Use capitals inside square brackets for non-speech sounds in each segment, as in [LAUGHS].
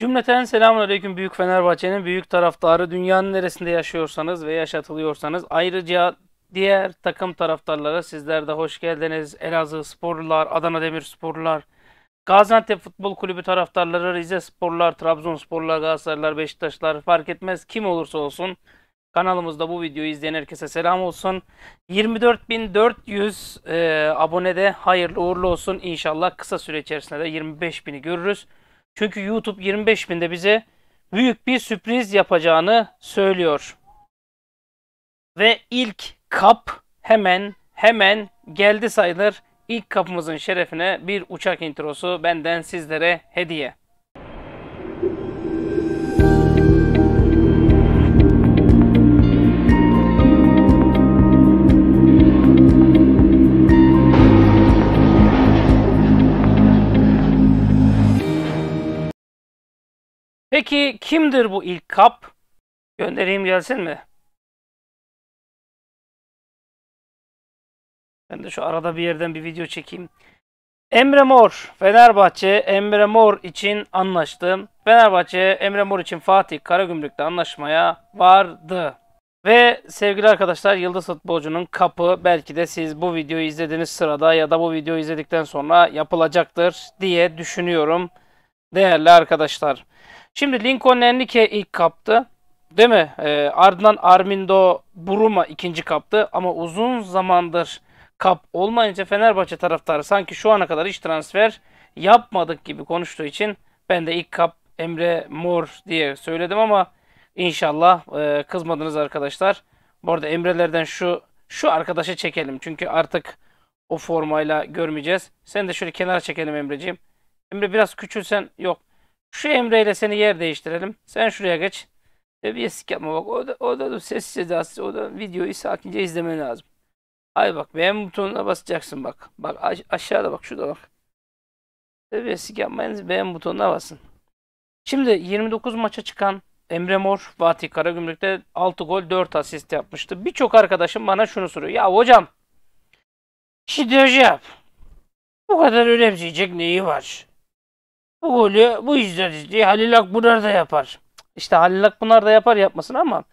Cümleten selamun aleyküm Büyük Fenerbahçe'nin büyük taraftarı. Dünyanın neresinde yaşıyorsanız ve yaşatılıyorsanız ayrıca diğer takım taraftarlara sizler de hoş geldiniz. Elazığ sporlular, Adana Demirsporlular, Gaziantep Futbol Kulübü taraftarları, Rize Sporlar, Trabzonsporlar, Galatasaraylar, Beşiktaşlar fark etmez kim olursa olsun. Kanalımızda bu videoyu izleyen herkese selam olsun. 24.400 e, abonede hayırlı uğurlu olsun. İnşallah kısa süre içerisinde de 25.000'i görürüz. Çünkü YouTube 25 binde bize büyük bir sürpriz yapacağını söylüyor. Ve ilk kap hemen hemen geldi sayılır. İlk kapımızın şerefine bir uçak introsu benden sizlere hediye. Peki kimdir bu ilk kap? Göndereyim gelsin mi? Ben de şu arada bir yerden bir video çekeyim. Emre Mor, Fenerbahçe Emre Mor için anlaştım. Fenerbahçe Emre Mor için Fatih Karagümrük'te anlaşmaya vardı. Ve sevgili arkadaşlar Yıldız Futbolcu'nun kapı belki de siz bu videoyu izlediğiniz sırada ya da bu videoyu izledikten sonra yapılacaktır diye düşünüyorum. Değerli arkadaşlar. Şimdi Lincoln Enrique ilk kaptı. Değil mi? E, ardından Armindo Buruma ikinci kaptı. Ama uzun zamandır kap olmayınca Fenerbahçe taraftarı sanki şu ana kadar hiç transfer yapmadık gibi konuştuğu için ben de ilk kap Emre Mor diye söyledim ama inşallah e, kızmadınız arkadaşlar. Bu arada Emre'lerden şu şu arkadaşa çekelim. Çünkü artık o formayla görmeyeceğiz. Sen de şöyle kenara çekelim Emre'ciğim. Emre biraz küçülsen yok şu emreyle seni yer değiştirelim. Sen şuraya geç. Ve bir esik yapma bak. O da, o da ses cezası. O da videoyu sakince izlemen lazım. Ay bak beğen butonuna basacaksın bak. Bak aşağıda bak şurada bak. Seviyesizlik yapmayınız beğen butonuna basın. Şimdi 29 maça çıkan Emre Mor Fatih Karagümrük'te 6 gol 4 asist yapmıştı. Birçok arkadaşım bana şunu soruyor. Ya hocam şidyoji yap. Bu kadar önemseyecek neyi var? Bu golü bu yüzden diye Halil Akbunar da yapar. İşte Halil Akbunar da yapar yapmasın ama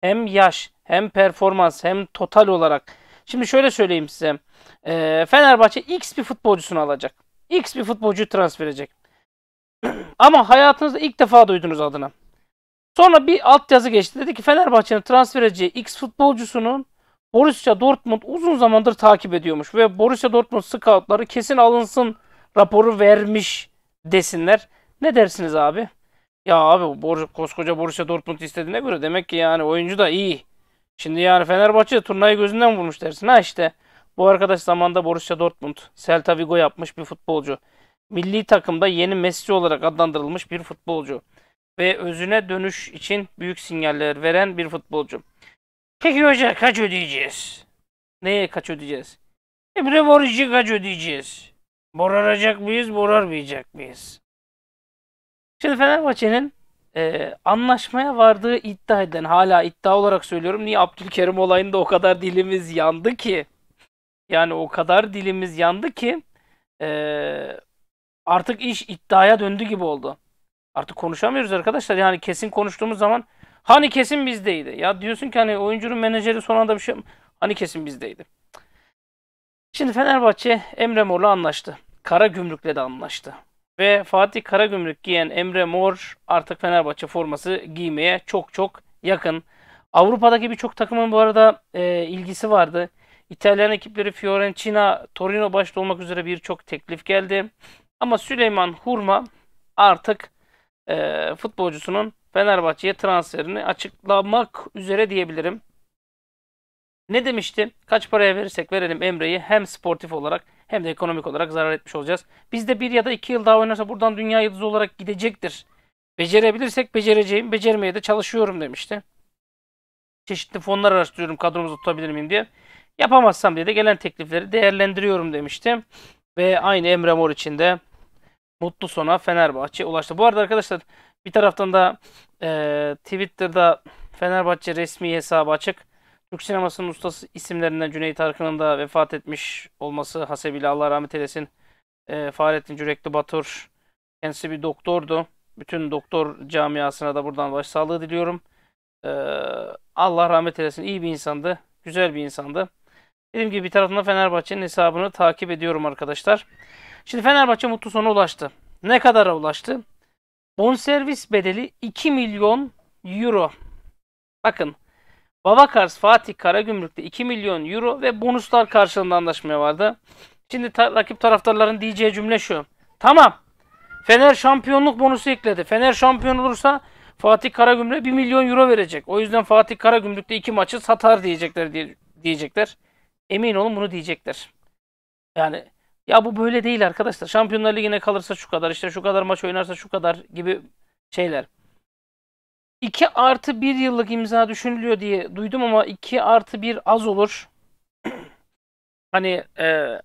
hem yaş hem performans hem total olarak. Şimdi şöyle söyleyeyim size. E, Fenerbahçe X bir futbolcusunu alacak. X bir futbolcuyu transfer edecek. [CLEARS THROAT] ama hayatınızda ilk defa duydunuz adını. Sonra bir alt yazı geçti. Dedi ki Fenerbahçe'nin transfer edeceği X futbolcusunun Borussia Dortmund uzun zamandır takip ediyormuş ve Borussia Dortmund scoutları kesin alınsın raporu vermiş desinler. Ne dersiniz abi? Ya abi Bor koskoca Borussia Dortmund istediğine göre demek ki yani oyuncu da iyi. Şimdi yani Fenerbahçe turnayı gözünden vurmuş dersin. Ha işte bu arkadaş zamanda Borussia Dortmund, Celta Vigo yapmış bir futbolcu. Milli takımda yeni Messi olarak adlandırılmış bir futbolcu. Ve özüne dönüş için büyük sinyaller veren bir futbolcu. Peki hoca kaç ödeyeceğiz? Neye kaç ödeyeceğiz? Emre Boric'i kaç ödeyeceğiz? boraracak mıyız, borarmayacak mıyız? Şimdi Fenerbahçe'nin e, anlaşmaya vardığı iddia eden, hala iddia olarak söylüyorum. Niye Abdülkerim olayında o kadar dilimiz yandı ki? Yani o kadar dilimiz yandı ki e, artık iş iddiaya döndü gibi oldu. Artık konuşamıyoruz arkadaşlar. Yani kesin konuştuğumuz zaman hani kesin bizdeydi. Ya diyorsun ki hani oyuncunun menajeri son anda bir şey hani kesin bizdeydi. Şimdi Fenerbahçe Emre Mor'la anlaştı. Kara Gümrük'le de anlaştı. Ve Fatih Kara Gümrük giyen Emre Mor artık Fenerbahçe forması giymeye çok çok yakın. Avrupa'daki birçok takımın bu arada e, ilgisi vardı. İtalyan ekipleri Fiorentina, Torino başta olmak üzere birçok teklif geldi. Ama Süleyman Hurma artık e, futbolcusunun Fenerbahçe'ye transferini açıklamak üzere diyebilirim. Ne demiştim? Kaç paraya verirsek verelim Emre'yi hem sportif olarak hem de ekonomik olarak zarar etmiş olacağız. Biz de bir ya da iki yıl daha oynarsa buradan dünya yıldızı olarak gidecektir. Becerebilirsek becereceğim, becermeye de çalışıyorum demişti. Çeşitli fonlar araştırıyorum kadromuzu tutabilir miyim diye. Yapamazsam diye de gelen teklifleri değerlendiriyorum demiştim. Ve aynı Emre Mor için de mutlu sona Fenerbahçe ulaştı. Bu arada arkadaşlar bir taraftan da e, Twitter'da Fenerbahçe resmi hesabı açık. Türk sinemasının ustası isimlerinden Cüneyt Arkın'ın da vefat etmiş olması hasebiyle Allah rahmet eylesin. E, Fahrettin Cürekli Batur kendisi bir doktordu. Bütün doktor camiasına da buradan başsağlığı diliyorum. E, Allah rahmet eylesin. İyi bir insandı. Güzel bir insandı. Dediğim gibi bir tarafında Fenerbahçe'nin hesabını takip ediyorum arkadaşlar. Şimdi Fenerbahçe mutlu sona ulaştı. Ne kadara ulaştı? Bonservis bedeli 2 milyon euro. Bakın Babakars Fatih Karagümrük'te 2 milyon euro ve bonuslar karşılığında anlaşmaya vardı. Şimdi ta- rakip taraftarların diyeceği cümle şu. Tamam. Fener şampiyonluk bonusu ekledi. Fener şampiyon olursa Fatih Karagümrük'e 1 milyon euro verecek. O yüzden Fatih Karagümrük'te iki maçı satar diyecekler diye, diyecekler. Emin olun bunu diyecekler. Yani ya bu böyle değil arkadaşlar. Şampiyonlar Ligi'ne kalırsa şu kadar, işte şu kadar maç oynarsa şu kadar gibi şeyler. 2 artı 1 yıllık imza düşünülüyor diye duydum ama 2 artı 1 az olur. [CLEARS THROAT] hani e,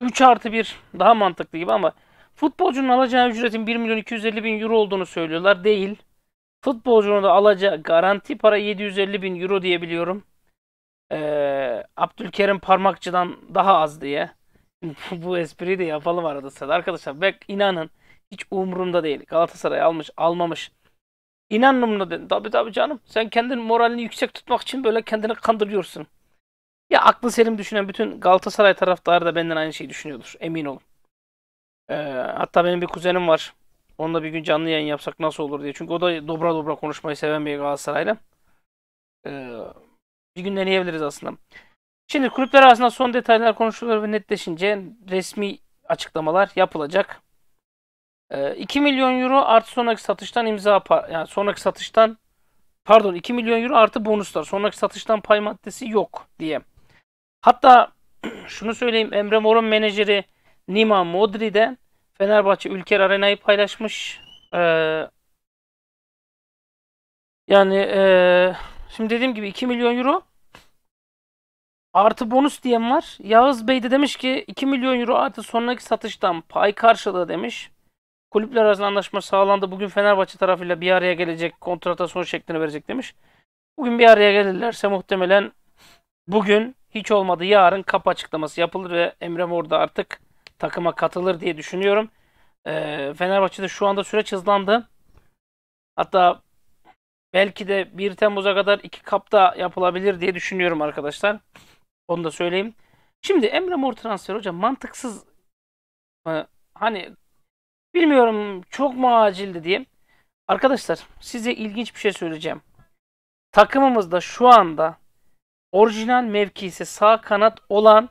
3 artı 1 daha mantıklı gibi ama futbolcunun alacağı ücretin 1 milyon 250 bin euro olduğunu söylüyorlar. Değil. Futbolcunun da alacağı garanti para 750 bin euro diye biliyorum. E, Abdülkerim Parmakçı'dan daha az diye. Bu espriyi de yapalım arada sırada. Arkadaşlar bak inanın hiç umurumda değil. Galatasaray almış almamış. İnandım mı dedim. Tabii tabii canım. Sen kendin moralini yüksek tutmak için böyle kendini kandırıyorsun. Ya aklı selim düşünen bütün Galatasaray taraftarı da benden aynı şeyi düşünüyordur. Emin olun. Ee, hatta benim bir kuzenim var. Onunla bir gün canlı yayın yapsak nasıl olur diye. Çünkü o da dobra dobra konuşmayı seven bir Galatasaraylı. Ee, bir gün deneyebiliriz aslında. Şimdi kulüpler arasında son detaylar konuşulur ve netleşince resmi açıklamalar yapılacak. 2 ee, milyon euro artı sonraki satıştan imza yani sonraki satıştan pardon 2 milyon euro artı bonuslar sonraki satıştan pay maddesi yok diye. Hatta [CLEARS THROAT] şunu söyleyeyim Emre Mor'un menajeri Nima Modri de Fenerbahçe Ülker Arena'yı paylaşmış. Ee, yani e, şimdi dediğim gibi 2 milyon euro artı bonus diyen var. Yağız Bey de demiş ki 2 milyon euro artı sonraki satıştan pay karşılığı demiş. Kulüpler arasında anlaşma sağlandı. Bugün Fenerbahçe tarafıyla bir araya gelecek. Kontrata son şeklini verecek demiş. Bugün bir araya gelirlerse muhtemelen bugün hiç olmadı yarın kap açıklaması yapılır ve Emre Mor da artık takıma katılır diye düşünüyorum. Ee, Fenerbahçe'de şu anda süreç hızlandı. Hatta belki de 1 Temmuz'a kadar iki kapta yapılabilir diye düşünüyorum arkadaşlar. Onu da söyleyeyim. Şimdi Emre Mor transferi hocam mantıksız Hani Bilmiyorum çok mu acildi diyeyim. Arkadaşlar size ilginç bir şey söyleyeceğim. Takımımızda şu anda orijinal mevkisi sağ kanat olan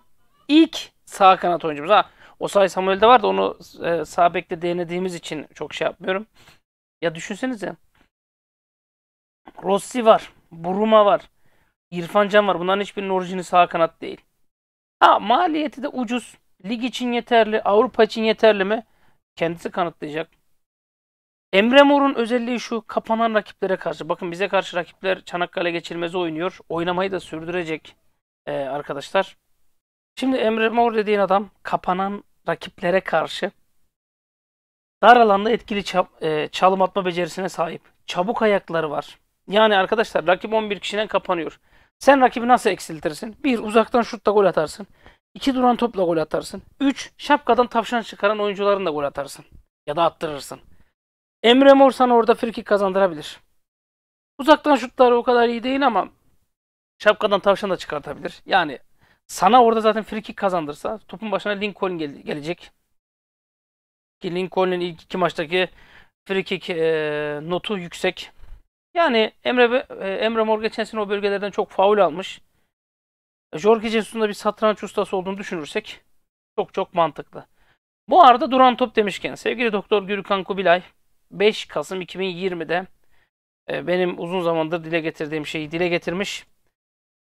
ilk sağ kanat oyuncumuz. Ha, o say Samuel'de vardı onu e, sağ bekte denediğimiz için çok şey yapmıyorum. Ya düşünsenize. Rossi var. Buruma var. İrfan Can var. Bunların hiçbirinin orijini sağ kanat değil. Ha maliyeti de ucuz. Lig için yeterli. Avrupa için yeterli mi? Kendisi kanıtlayacak. Emre Mor'un özelliği şu kapanan rakiplere karşı. Bakın bize karşı rakipler Çanakkale geçilmezi oynuyor. Oynamayı da sürdürecek e, arkadaşlar. Şimdi Emre Mor dediğin adam kapanan rakiplere karşı dar alanda etkili çap, e, çalım atma becerisine sahip. Çabuk ayakları var. Yani arkadaşlar rakip 11 kişiden kapanıyor. Sen rakibi nasıl eksiltirsin? Bir uzaktan şutta gol atarsın. İki duran topla gol atarsın. Üç şapkadan tavşan çıkaran oyuncularınla gol atarsın. Ya da attırırsın. Emre Mor sana orada frikik kazandırabilir. Uzaktan şutları o kadar iyi değil ama şapkadan tavşan da çıkartabilir. Yani sana orada zaten frikik kazandırsa topun başına Lincoln gel- gelecek. Ki Lincoln'in ilk iki maçtaki frikik e, notu yüksek. Yani Emre e, Emre Mor geçen sene o bölgelerden çok faul almış. Jorge Jesus'un da bir satranç ustası olduğunu düşünürsek çok çok mantıklı. Bu arada duran top demişken sevgili Doktor Gürkan Kubilay 5 Kasım 2020'de e, benim uzun zamandır dile getirdiğim şeyi dile getirmiş.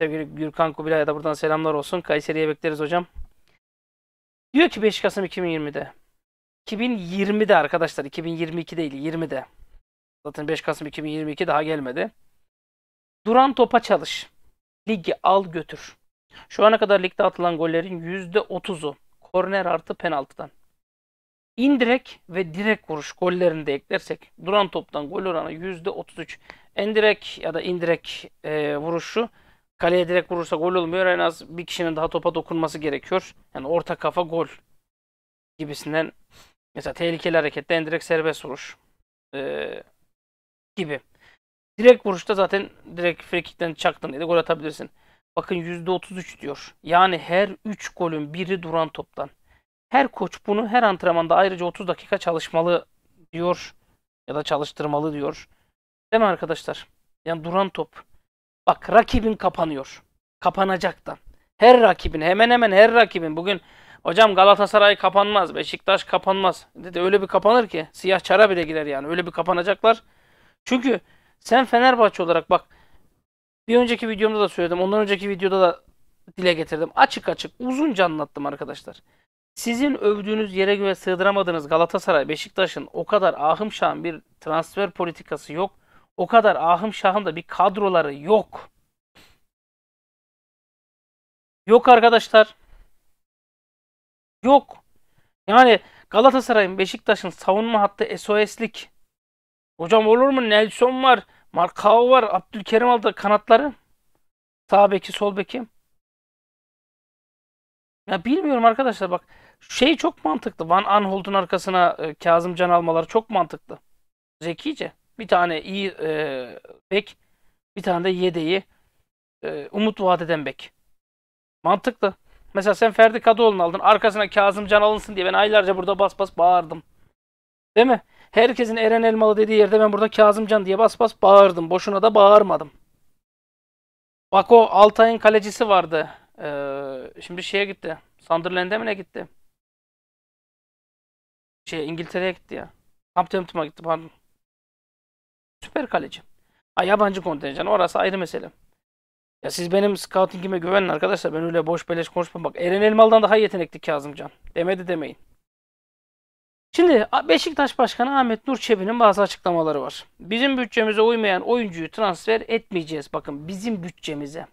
Sevgili Gürkan Kubilay'a da buradan selamlar olsun. Kayseri'ye bekleriz hocam. Diyor ki 5 Kasım 2020'de. 2020'de arkadaşlar 2022 değil 20'de. Zaten 5 Kasım 2022 daha gelmedi. Duran topa çalış. Ligi al götür. Şu ana kadar ligde atılan gollerin %30'u korner artı penaltıdan. İndirek ve direk vuruş gollerini de eklersek duran toptan gol oranı %33. Endirek ya da indirek e, vuruşu kaleye direkt vurursa gol olmuyor. En az bir kişinin daha topa dokunması gerekiyor. Yani orta kafa gol gibisinden mesela tehlikeli harekette endirek serbest vuruş e, gibi. Direkt vuruşta zaten direkt free çaktın diye gol atabilirsin. Bakın %33 diyor. Yani her 3 golün biri duran toptan. Her koç bunu her antrenmanda ayrıca 30 dakika çalışmalı diyor. Ya da çalıştırmalı diyor. Değil mi arkadaşlar? Yani duran top. Bak rakibin kapanıyor. Kapanacaktan. Her rakibin hemen hemen her rakibin. Bugün hocam Galatasaray kapanmaz. Beşiktaş kapanmaz. Dedi öyle bir kapanır ki. Siyah çara bile girer yani. Öyle bir kapanacaklar. Çünkü sen Fenerbahçe olarak bak bir önceki videomda da söyledim. Ondan önceki videoda da dile getirdim. Açık açık uzunca anlattım arkadaşlar. Sizin övdüğünüz yere göre sığdıramadığınız Galatasaray, Beşiktaş'ın o kadar ahım şahım bir transfer politikası yok. O kadar ahım şahım da bir kadroları yok. Yok arkadaşlar. Yok. Yani Galatasaray'ın, Beşiktaş'ın savunma hattı SOS'lik. Hocam olur mu? Nelson var. Markao var. Abdülkerim aldı kanatları. Sağ beki, sol beki. Ya bilmiyorum arkadaşlar bak. Şey çok mantıklı. Van Anhold'un arkasına e, Kazım Can almaları çok mantıklı. Zekice. Bir tane iyi e, bek, bir tane de yedeği e, umut vaat eden bek. Mantıklı. Mesela sen Ferdi Kadıoğlu'nu aldın. Arkasına Kazım Can alınsın diye ben aylarca burada bas bas bağırdım. Değil mi? Herkesin Eren Elmalı dediği yerde ben burada Kazımcan diye bas bas bağırdım. Boşuna da bağırmadım. Bak o Altay'ın kalecisi vardı. Ee, şimdi şeye gitti. Sunderland'e mi ne gitti? Şey İngiltere'ye gitti ya. Southampton'a gitti pardon. Süper kaleci. Ha, yabancı kontenjan orası ayrı mesele. Ya siz benim scoutingime güvenin arkadaşlar. Ben öyle boş beleş konuşmam. Bak Eren Elmalı'dan daha yetenekli Kazımcan. Demedi demeyin. Şimdi Beşiktaş Başkanı Ahmet Nur Çebi'nin bazı açıklamaları var. Bizim bütçemize uymayan oyuncuyu transfer etmeyeceğiz. Bakın bizim bütçemize.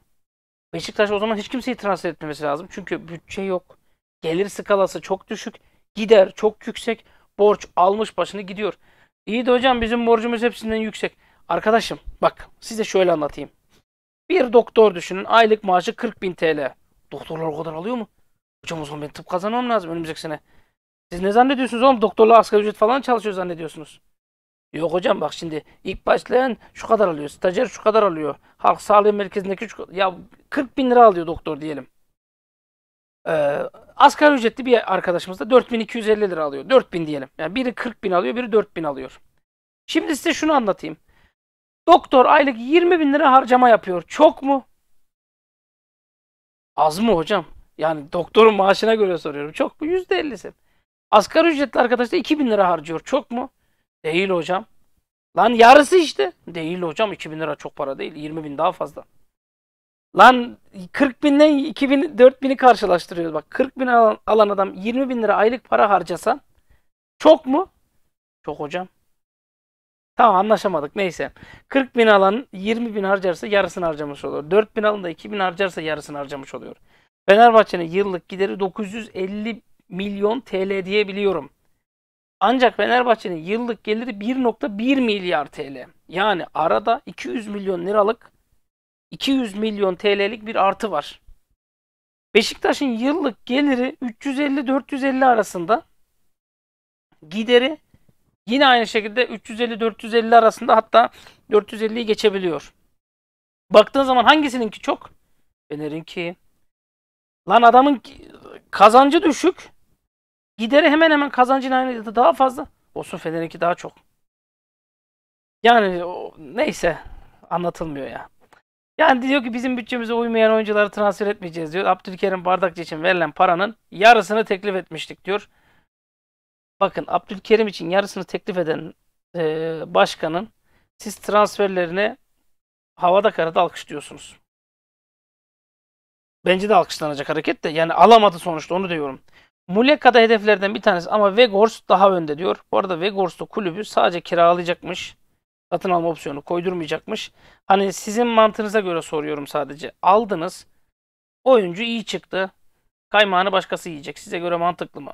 Beşiktaş o zaman hiç kimseyi transfer etmemesi lazım. Çünkü bütçe yok. Gelir skalası çok düşük. Gider çok yüksek. Borç almış başını gidiyor. İyi de hocam bizim borcumuz hepsinden yüksek. Arkadaşım bak size şöyle anlatayım. Bir doktor düşünün aylık maaşı 40 bin TL. Doktorlar o kadar alıyor mu? Hocam o zaman ben tıp kazanmam lazım önümüzdeki sene. Siz ne zannediyorsunuz oğlum? Doktorluğa asgari ücret falan çalışıyor zannediyorsunuz. Yok hocam bak şimdi ilk başlayan şu kadar alıyor. Stajyer şu kadar alıyor. Halk sağlığı merkezindeki şu, ya 40 bin lira alıyor doktor diyelim. Ee, asgari ücretli bir arkadaşımız da 4250 lira alıyor. 4000 diyelim. Yani biri 40 bin alıyor, biri 4000 alıyor. Şimdi size şunu anlatayım. Doktor aylık 20 bin lira harcama yapıyor. Çok mu? Az mı hocam? Yani doktorun maaşına göre soruyorum. Çok mu? %50'si. Asgari ücretli arkadaş da 2000 lira harcıyor. Çok mu? Değil hocam. Lan yarısı işte. Değil hocam 2000 lira çok para değil. 20 bin daha fazla. Lan 40 binden 2000, 4000'i karşılaştırıyoruz. Bak 40 bin alan, alan adam 20 bin lira aylık para harcasa çok mu? Çok hocam. Tamam anlaşamadık neyse. 40 bin alan 20 bin harcarsa yarısını harcamış oluyor 4 bin alan da 2 bin harcarsa yarısını harcamış oluyor. Fenerbahçe'nin yıllık gideri 950 milyon TL diyebiliyorum. Ancak Fenerbahçe'nin yıllık geliri 1.1 milyar TL. Yani arada 200 milyon liralık 200 milyon TL'lik bir artı var. Beşiktaş'ın yıllık geliri 350-450 arasında. Gideri yine aynı şekilde 350-450 arasında hatta 450'yi geçebiliyor. Baktığın zaman hangisininki çok? Fener'inki. Lan adamın kazancı düşük. Gideri hemen hemen kazancın aynı ya da daha fazla. Olsun Fener'inki daha çok. Yani o, neyse anlatılmıyor ya. Yani diyor ki bizim bütçemize uymayan oyuncuları transfer etmeyeceğiz diyor. Abdülkerim Bardakçı için verilen paranın yarısını teklif etmiştik diyor. Bakın Abdülkerim için yarısını teklif eden e, başkanın siz transferlerine havada karada alkışlıyorsunuz. Bence de alkışlanacak hareket de yani alamadı sonuçta onu diyorum. Muleka'da hedeflerden bir tanesi ama Vegors daha önde diyor. Bu arada Vegors'ta kulübü sadece kiralayacakmış. Satın alma opsiyonu koydurmayacakmış. Hani sizin mantığınıza göre soruyorum sadece. Aldınız. Oyuncu iyi çıktı. Kaymağını başkası yiyecek. Size göre mantıklı mı?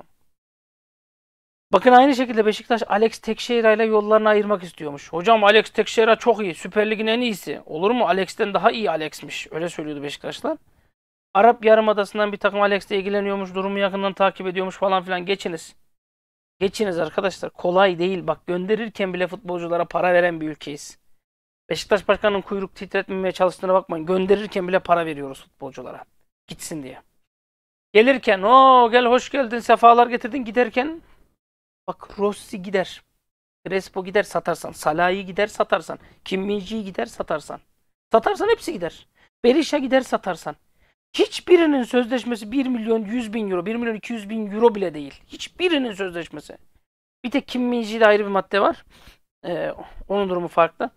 Bakın aynı şekilde Beşiktaş Alex Tekşehira ile yollarını ayırmak istiyormuş. Hocam Alex Tekşehira çok iyi. Süper Lig'in en iyisi. Olur mu? Alex'ten daha iyi Alex'miş. Öyle söylüyordu Beşiktaşlar. Arap Yarımadası'ndan bir takım Alex'le ilgileniyormuş, durumu yakından takip ediyormuş falan filan geçiniz. Geçiniz arkadaşlar. Kolay değil. Bak gönderirken bile futbolculara para veren bir ülkeyiz. Beşiktaş Başkanı'nın kuyruk titretmemeye çalıştığına bakmayın. Gönderirken bile para veriyoruz futbolculara. Gitsin diye. Gelirken o gel hoş geldin sefalar getirdin giderken bak Rossi gider. Crespo gider satarsan. Salah'ı gider satarsan. Kim gider satarsan. Satarsan hepsi gider. Berisha gider satarsan. Hiçbirinin sözleşmesi 1 milyon 100 bin euro, 1 milyon 200 bin euro bile değil. Hiçbirinin sözleşmesi. Bir tek Kim Minji'de ayrı bir madde var. Ee, onun durumu farklı.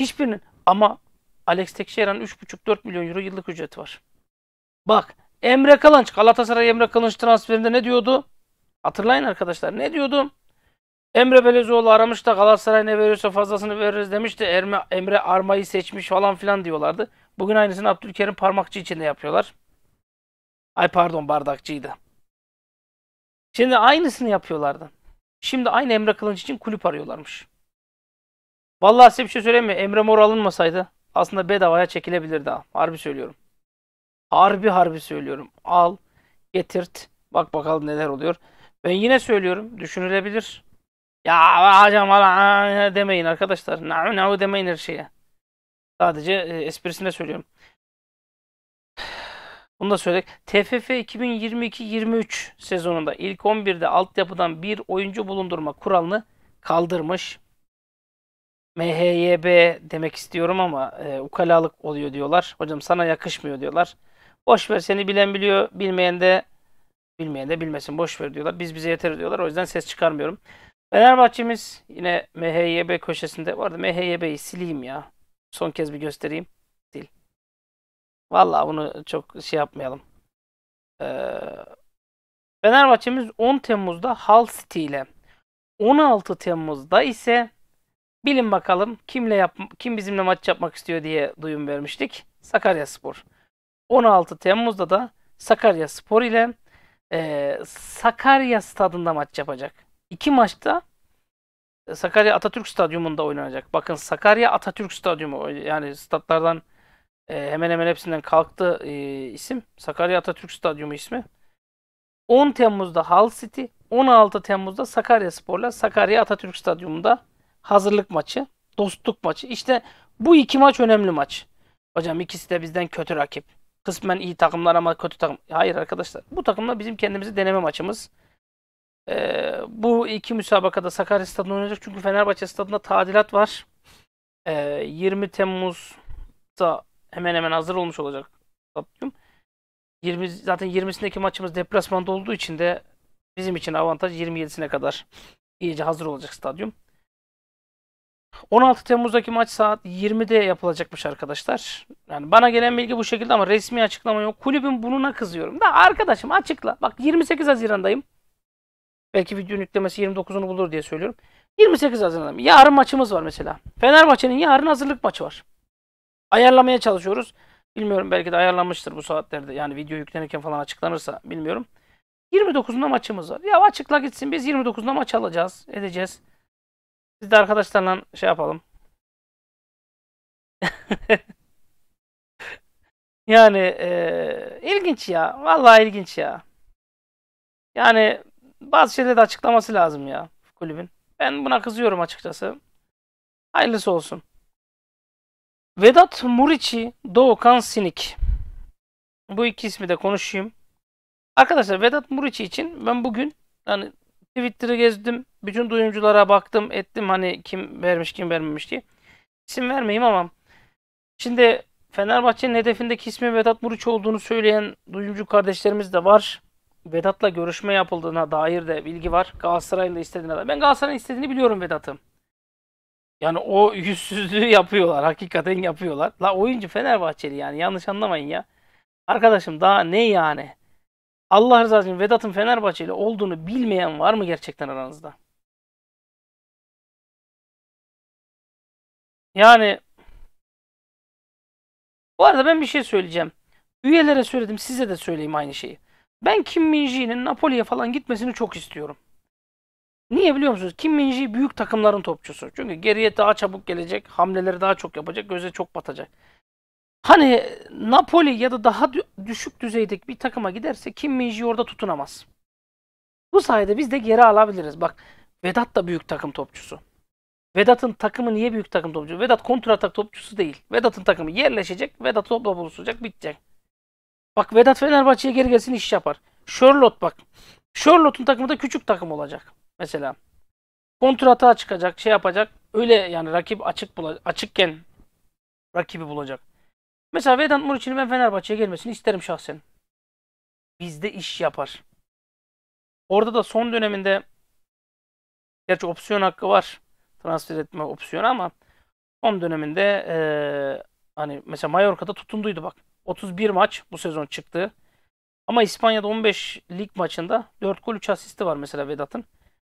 Hiçbirinin ama Alex Tekşehir'in 3,5-4 milyon euro yıllık ücreti var. Bak Emre Kalınç, Galatasaray Emre Kalınç transferinde ne diyordu? Hatırlayın arkadaşlar ne diyordu? Emre Belezoğlu aramış da Galatasaray ne veriyorsa fazlasını veririz demişti. Erme, Emre Arma'yı seçmiş falan filan diyorlardı. Bugün aynısını Abdülkerim Parmakçı için de yapıyorlar. Ay pardon Bardakçı'ydı. Şimdi aynısını yapıyorlardı. Şimdi aynı Emre Kılınç için kulüp arıyorlarmış. Vallahi size bir şey söyleyeyim mi? Emre Mor alınmasaydı aslında bedavaya çekilebilirdi ha. Harbi söylüyorum. Harbi harbi söylüyorum. Al, getirt. Bak bakalım neler oluyor. Ben yine söylüyorum. Düşünülebilir. Ya hocam demeyin arkadaşlar. Ne demeyin her şeye. Sadece e, esprisinde söylüyorum. Bunu da söyledik. TFF 2022-23 sezonunda ilk 11'de altyapıdan bir oyuncu bulundurma kuralını kaldırmış. MHYB demek istiyorum ama e, ukalalık oluyor diyorlar. Hocam sana yakışmıyor diyorlar. Boş ver seni bilen biliyor, bilmeyen de bilmeyen de bilmesin boş ver diyorlar. Biz bize yeter diyorlar. O yüzden ses çıkarmıyorum. Fenerbahçemiz yine MHYB köşesinde vardı. MHYB'yi sileyim ya. Son kez bir göstereyim. Dil. Vallahi bunu çok şey yapmayalım. Ee, Fenerbahçe'miz 10 Temmuz'da Hull City ile 16 Temmuz'da ise bilin bakalım kimle yap kim bizimle maç yapmak istiyor diye duyum vermiştik. Sakaryaspor. 16 Temmuz'da da Sakaryaspor ile e, Sakarya stadında maç yapacak. İki maçta Sakarya Atatürk Stadyumunda oynanacak. Bakın Sakarya Atatürk Stadyumu yani statlardan e, hemen hemen hepsinden kalktı e, isim. Sakarya Atatürk Stadyumu ismi. 10 Temmuz'da Hull City, 16 Temmuz'da Sakarya Spor'la Sakarya Atatürk Stadyumu'nda hazırlık maçı, dostluk maçı. İşte bu iki maç önemli maç. Hocam ikisi de bizden kötü rakip. Kısmen iyi takımlar ama kötü takım. Hayır arkadaşlar. Bu takımla bizim kendimizi deneme maçımız. E, bu iki müsabakada Sakarya Stadı'nda oynayacak. Çünkü Fenerbahçe Stadı'nda tadilat var. E, ee, 20 Temmuz'da hemen hemen hazır olmuş olacak stadyum. 20, zaten 20'sindeki maçımız deplasmanda olduğu için de bizim için avantaj 27'sine kadar iyice hazır olacak stadyum. 16 Temmuz'daki maç saat 20'de yapılacakmış arkadaşlar. Yani bana gelen bilgi bu şekilde ama resmi açıklama yok. Kulübün bununa kızıyorum. Da arkadaşım açıkla. Bak 28 Haziran'dayım. Belki videonun yüklemesi 29'unu bulur diye söylüyorum. 28 hazırlanalım. Yarın maçımız var mesela. Fenerbahçe'nin yarın hazırlık maçı var. Ayarlamaya çalışıyoruz. Bilmiyorum belki de ayarlanmıştır bu saatlerde. Yani video yüklenirken falan açıklanırsa bilmiyorum. 29'unda maçımız var. Ya açıkla gitsin biz 29'unda maç alacağız, edeceğiz. Biz de arkadaşlarla şey yapalım. [LAUGHS] yani e, ilginç ya. Vallahi ilginç ya. Yani bazı şeyleri de açıklaması lazım ya kulübün. Ben buna kızıyorum açıkçası. Hayırlısı olsun. Vedat Muriçi, Doğukan Sinik. Bu iki ismi de konuşayım. Arkadaşlar Vedat Muriçi için ben bugün hani Twitter'ı gezdim. Bütün duyumculara baktım ettim hani kim vermiş kim vermemiş diye. İsim vermeyeyim ama şimdi Fenerbahçe'nin hedefindeki ismi Vedat Muriç olduğunu söyleyen duyumcu kardeşlerimiz de var. Vedat'la görüşme yapıldığına dair de bilgi var. Galatasaray'la istediğine dair. Ben Galatasaray'ın istediğini biliyorum Vedat'ım. Yani o yüzsüzlüğü yapıyorlar. Hakikaten yapıyorlar. La oyuncu Fenerbahçeli yani. Yanlış anlamayın ya. Arkadaşım daha ne yani? Allah razı olsun Vedat'ın Fenerbahçeli olduğunu bilmeyen var mı gerçekten aranızda? Yani bu arada ben bir şey söyleyeceğim. Üyelere söyledim size de söyleyeyim aynı şeyi. Ben Kim Minji'nin jaenin Napoli'ye falan gitmesini çok istiyorum. Niye biliyor musunuz? Kim Minji büyük takımların topçusu. Çünkü geriye daha çabuk gelecek, hamleleri daha çok yapacak, göze çok batacak. Hani Napoli ya da daha düşük düzeydeki bir takıma giderse Kim Minji orada tutunamaz. Bu sayede biz de geri alabiliriz. Bak Vedat da büyük takım topçusu. Vedat'ın takımı niye büyük takım topçusu? Vedat kontratak topçusu değil. Vedat'ın takımı yerleşecek, Vedat topla buluşacak, bitecek. Bak Vedat Fenerbahçe'ye geri gelsin iş yapar. Charlotte bak. Charlotte'un takımı da küçük takım olacak. Mesela. Kontrata çıkacak, şey yapacak. Öyle yani rakip açık bula, açıkken rakibi bulacak. Mesela Vedat Muriç'in ben Fenerbahçe'ye gelmesini isterim şahsen. Bizde iş yapar. Orada da son döneminde gerçi opsiyon hakkı var. Transfer etme opsiyonu ama son döneminde ee, hani mesela Mallorca'da tutunduydu bak. 31 maç bu sezon çıktı. Ama İspanya'da 15 lig maçında 4 gol 3 asisti var mesela Vedat'ın.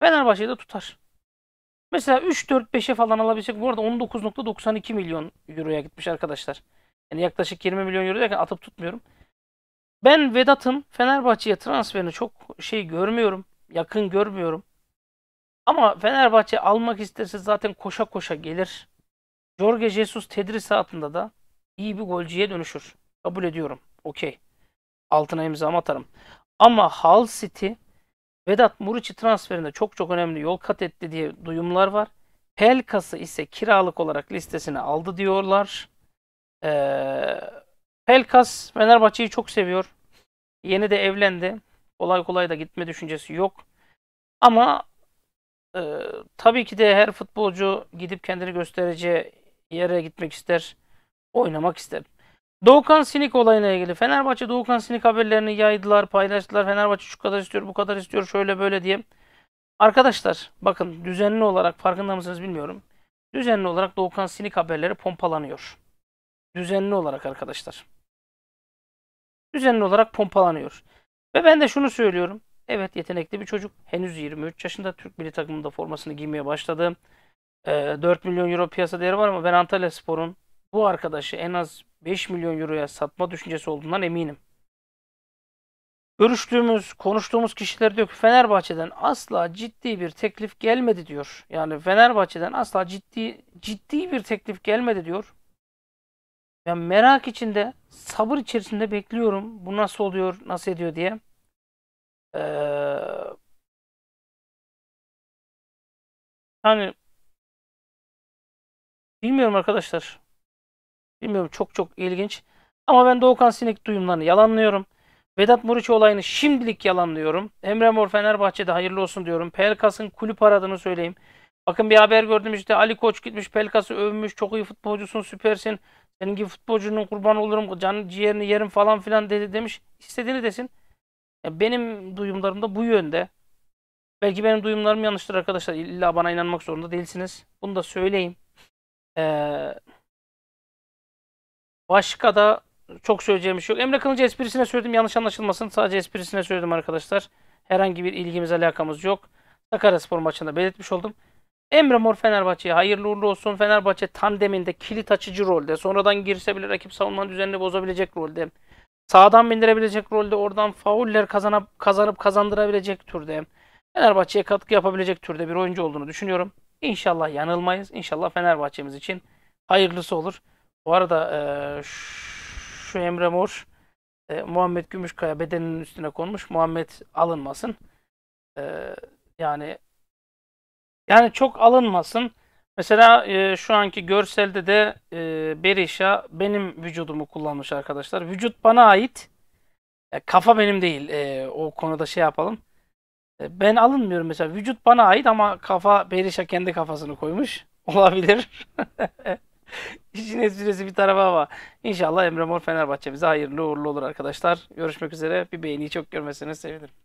Fenerbahçe'yi de tutar. Mesela 3-4-5'e falan alabilecek. Bu arada 19.92 milyon euroya gitmiş arkadaşlar. Yani yaklaşık 20 milyon euro derken atıp tutmuyorum. Ben Vedat'ın Fenerbahçe'ye transferini çok şey görmüyorum. Yakın görmüyorum. Ama Fenerbahçe almak isterse zaten koşa koşa gelir. Jorge Jesus Tedris saatinde da iyi bir golcüye dönüşür. Kabul ediyorum. Okey. Altına imzamı atarım. Ama Hull City Vedat Muriç'i transferinde çok çok önemli yol kat etti diye duyumlar var. Pelkas'ı ise kiralık olarak listesine aldı diyorlar. Ee, Pelkas Fenerbahçe'yi çok seviyor. Yeni de evlendi. Kolay kolay da gitme düşüncesi yok. Ama e, tabii ki de her futbolcu gidip kendini göstereceği yere gitmek ister. Oynamak ister. Doğukan Sinik olayına ilgili. Fenerbahçe Doğukan Sinik haberlerini yaydılar, paylaştılar. Fenerbahçe şu kadar istiyor, bu kadar istiyor, şöyle böyle diye. Arkadaşlar bakın düzenli olarak farkında mısınız bilmiyorum. Düzenli olarak Doğukan Sinik haberleri pompalanıyor. Düzenli olarak arkadaşlar. Düzenli olarak pompalanıyor. Ve ben de şunu söylüyorum. Evet yetenekli bir çocuk. Henüz 23 yaşında Türk milli takımında formasını giymeye başladı. 4 ee, milyon euro piyasa değeri var ama ben Antalya Spor'un bu arkadaşı en az 5 milyon euroya satma düşüncesi olduğundan eminim. Görüştüğümüz, konuştuğumuz kişiler diyor ki Fenerbahçe'den asla ciddi bir teklif gelmedi diyor. Yani Fenerbahçe'den asla ciddi ciddi bir teklif gelmedi diyor. Ben merak içinde, sabır içerisinde bekliyorum. Bu nasıl oluyor, nasıl ediyor diye. Ee, yani bilmiyorum arkadaşlar. Bilmiyorum çok çok ilginç. Ama ben Doğukan Sinek duyumlarını yalanlıyorum. Vedat Muriç olayını şimdilik yalanlıyorum. Emre Mor Fenerbahçe'de hayırlı olsun diyorum. Pelkas'ın kulüp aradığını söyleyeyim. Bakın bir haber gördüm işte Ali Koç gitmiş Pelkas'ı övmüş. Çok iyi futbolcusun süpersin. Senin gibi futbolcunun kurban olurum. Canı ciğerini yerim falan filan dedi demiş. İstediğini desin. Ya benim duyumlarım da bu yönde. Belki benim duyumlarım yanlıştır arkadaşlar. İlla bana inanmak zorunda değilsiniz. Bunu da söyleyeyim. Eee Başka da çok söyleyeceğim bir şey yok. Emre Kılıç esprisine söyledim. Yanlış anlaşılmasın. Sadece esprisine söyledim arkadaşlar. Herhangi bir ilgimiz alakamız yok. Sakarya Spor maçında belirtmiş oldum. Emre Mor Fenerbahçe'ye hayırlı uğurlu olsun. Fenerbahçe tandeminde kilit açıcı rolde. Sonradan girse bile rakip savunmanın düzenini bozabilecek rolde. Sağdan bindirebilecek rolde. Oradan fauller kazanıp, kazanıp kazandırabilecek türde. Fenerbahçe'ye katkı yapabilecek türde bir oyuncu olduğunu düşünüyorum. İnşallah yanılmayız. İnşallah Fenerbahçe'miz için hayırlısı olur. Bu arada e, şu Emre Mor e, Muhammed Gümüşkaya bedeninin üstüne konmuş. Muhammed alınmasın. E, yani yani çok alınmasın. Mesela e, şu anki görselde de e, Berisha benim vücudumu kullanmış arkadaşlar. Vücut bana ait. E, kafa benim değil. E, o konuda şey yapalım. E, ben alınmıyorum mesela. Vücut bana ait ama kafa Berisha kendi kafasını koymuş. [LAUGHS] Olabilir. [LAUGHS] İşin esprisi bir tarafa ama inşallah Emre Mor Fenerbahçe bize hayırlı uğurlu olur arkadaşlar. Görüşmek üzere. Bir beğeni çok görmesine sevinirim.